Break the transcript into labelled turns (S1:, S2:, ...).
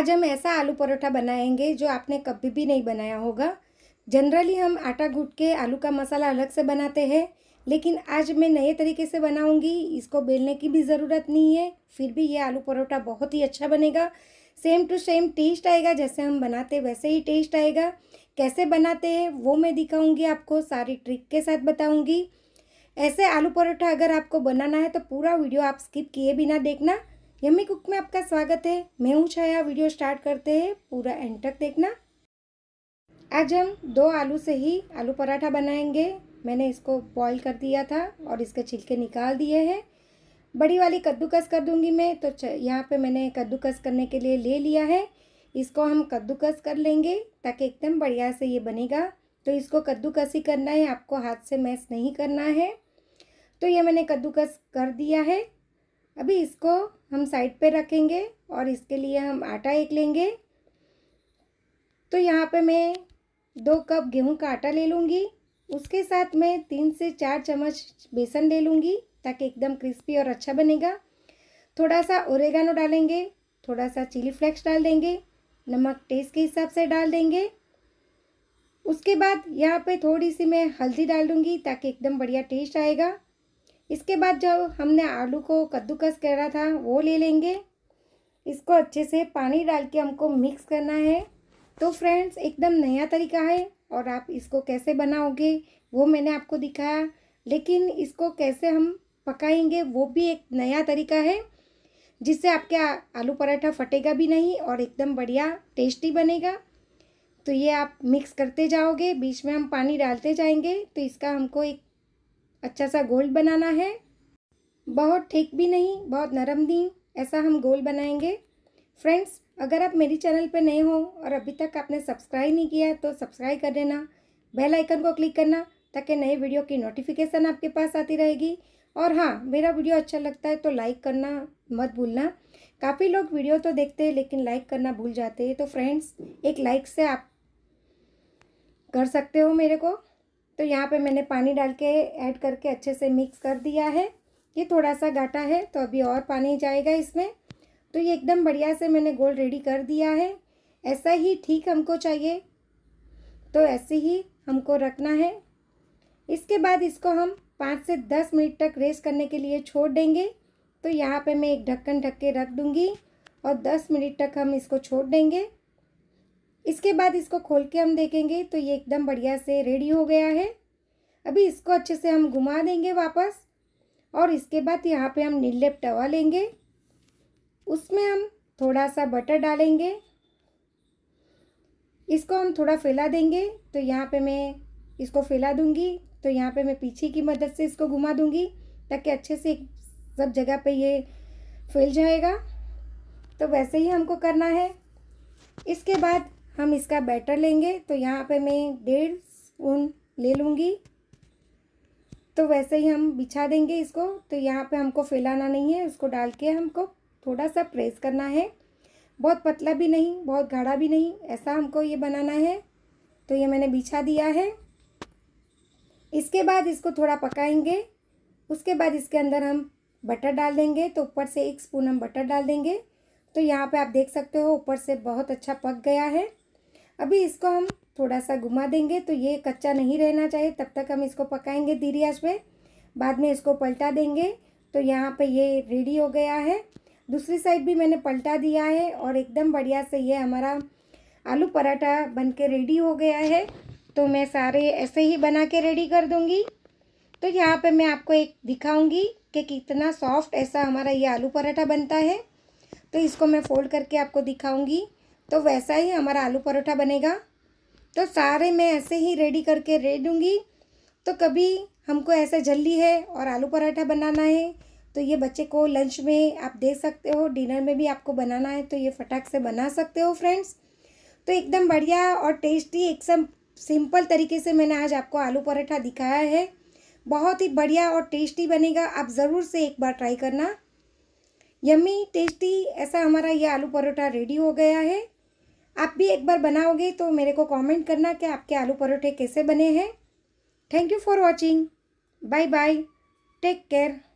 S1: आज हम ऐसा आलू परोठा बनाएंगे जो आपने कभी भी नहीं बनाया होगा जनरली हम आटा गूँथ के आलू का मसाला अलग से बनाते हैं लेकिन आज मैं नए तरीके से बनाऊंगी इसको बेलने की भी ज़रूरत नहीं है फिर भी ये आलू परोठा बहुत ही अच्छा बनेगा सेम टू सेम टेस्ट आएगा जैसे हम बनाते वैसे ही टेस्ट आएगा कैसे बनाते हैं वो मैं दिखाऊंगी आपको सारी ट्रिक के साथ बताऊंगी ऐसे आलू परोठा अगर आपको बनाना है तो पूरा वीडियो आप स्किप किए बिना देखना यम्मी कुक में आपका स्वागत है मैं हूँ छाया वीडियो स्टार्ट करते हैं पूरा एंड तक देखना आज हम दो आलू से ही आलू पराठा बनाएंगे मैंने इसको बॉईल कर दिया था और इसके छिलके निकाल दिए हैं बड़ी वाली कद्दूकस कर दूंगी मैं तो यहाँ पे मैंने कद्दूकस करने के लिए ले लिया है इसको हम कद्दूकस कर लेंगे ताकि एकदम बढ़िया से ये बनेगा तो इसको कद्दूकस ही करना है आपको हाथ से मैस नहीं करना है तो ये मैंने कद्दूकस कर दिया है अभी इसको हम साइड पे रखेंगे और इसके लिए हम आटा एक लेंगे तो यहाँ पे मैं दो कप गेहूं का आटा ले लूँगी उसके साथ मैं तीन से चार चम्मच बेसन ले लूँगी ताकि एकदम क्रिस्पी और अच्छा बनेगा थोड़ा सा ओरेगानो डालेंगे थोड़ा सा चिली फ्लेक्स डाल देंगे नमक टेस्ट के हिसाब से डाल देंगे उसके बाद यहाँ पे थोड़ी सी मैं हल्दी डाल दूँगी ताकि एकदम बढ़िया टेस्ट आएगा इसके बाद जब हमने आलू को कद्दूकस करा था वो ले लेंगे इसको अच्छे से पानी डाल के हमको मिक्स करना है तो फ्रेंड्स एकदम नया तरीका है और आप इसको कैसे बनाओगे वो मैंने आपको दिखाया लेकिन इसको कैसे हम पकाएंगे वो भी एक नया तरीका है जिससे आपके आलू पराठा फटेगा भी नहीं और एकदम बढ़िया टेस्टी बनेगा तो ये आप मिक्स करते जाओगे बीच में हम पानी डालते जाएंगे तो इसका हमको एक अच्छा सा गोल बनाना है बहुत ठीक भी नहीं बहुत नरम नहीं ऐसा हम गोल बनाएंगे फ्रेंड्स अगर आप मेरी चैनल पर नए हो और अभी तक आपने सब्सक्राइब नहीं किया तो सब्सक्राइब कर देना बेल आइकन को क्लिक करना ताकि नए वीडियो की नोटिफिकेशन आपके पास आती रहेगी और हाँ मेरा वीडियो अच्छा लगता है तो लाइक करना मत भूलना काफ़ी लोग वीडियो तो देखते हैं लेकिन लाइक करना भूल जाते हैं तो फ्रेंड्स एक लाइक से आप कर सकते हो मेरे को तो यहाँ पे मैंने पानी डाल के ऐड करके अच्छे से मिक्स कर दिया है ये थोड़ा सा घाटा है तो अभी और पानी जाएगा इसमें तो ये एकदम बढ़िया से मैंने गोल रेडी कर दिया है ऐसा ही ठीक हमको चाहिए तो ऐसे ही हमको रखना है इसके बाद इसको हम पाँच से दस मिनट तक रेस्ट करने के लिए छोड़ देंगे तो यहाँ पे मैं एक ढक्कन ढक के रख दूँगी और दस मिनट तक हम इसको छोड़ देंगे इसके बाद इसको खोल के हम देखेंगे तो ये एकदम बढ़िया से रेडी हो गया है अभी इसको अच्छे से हम घुमा देंगे वापस और इसके बाद यहाँ पे हम नीलेप टवा लेंगे उसमें हम थोड़ा सा बटर डालेंगे इसको हम थोड़ा फैला देंगे तो यहाँ पे मैं इसको फैला दूँगी तो यहाँ पे मैं पीछे की मदद से इसको घुमा दूँगी ताकि अच्छे से सब जगह पे ये फैल जाएगा तो वैसे ही हमको करना है इसके बाद हम इसका बैटर लेंगे तो यहाँ पे मैं डेढ़ स्पून ले लूँगी तो वैसे ही हम बिछा देंगे इसको तो यहाँ पे हमको फैलाना नहीं है उसको डाल के हमको थोड़ा सा प्रेस करना है बहुत पतला भी नहीं बहुत गाढ़ा भी नहीं ऐसा हमको ये बनाना है तो ये मैंने बिछा दिया है इसके बाद इसको थोड़ा पकाएंगे उसके बाद इसके अंदर हम बटर डाल देंगे तो ऊपर से एक स्पून हम बटर डाल देंगे तो यहाँ पे आप देख सकते हो ऊपर से बहुत अच्छा पक गया है अभी इसको हम थोड़ा सा घुमा देंगे तो ये कच्चा नहीं रहना चाहिए तब तक हम इसको पकाएंगे धीरे आज पे बाद में इसको पलटा देंगे तो यहाँ पे ये रेडी हो गया है दूसरी साइड भी मैंने पलटा दिया है और एकदम बढ़िया से ये हमारा आलू पराठा बन के रेडी हो गया है तो मैं सारे ऐसे ही बना के रेडी कर दूँगी तो यहाँ पे मैं आपको एक दिखाऊंगी कि कितना सॉफ्ट ऐसा हमारा ये आलू पराठा बनता है तो इसको मैं फ़ोल्ड करके आपको दिखाऊंगी तो वैसा ही हमारा आलू परोठा बनेगा तो सारे मैं ऐसे ही रेडी करके रे दूँगी तो कभी हमको ऐसे जल्दी है और आलू पराठा बनाना है तो ये बच्चे को लंच में आप दे सकते हो डिनर में भी आपको बनाना है तो ये फटाक से बना सकते हो फ्रेंड्स तो एकदम बढ़िया और टेस्टी एकदम सिंपल तरीके से मैंने आज आपको आलू पराठा दिखाया है बहुत ही बढ़िया और टेस्टी बनेगा आप ज़रूर से एक बार ट्राई करना यम्मी टेस्टी ऐसा हमारा ये आलू परोठा रेडी हो गया है आप भी एक बार बनाओगे तो मेरे को कमेंट करना कि आपके आलू परोठे कैसे बने हैं thank you for watching bye bye take care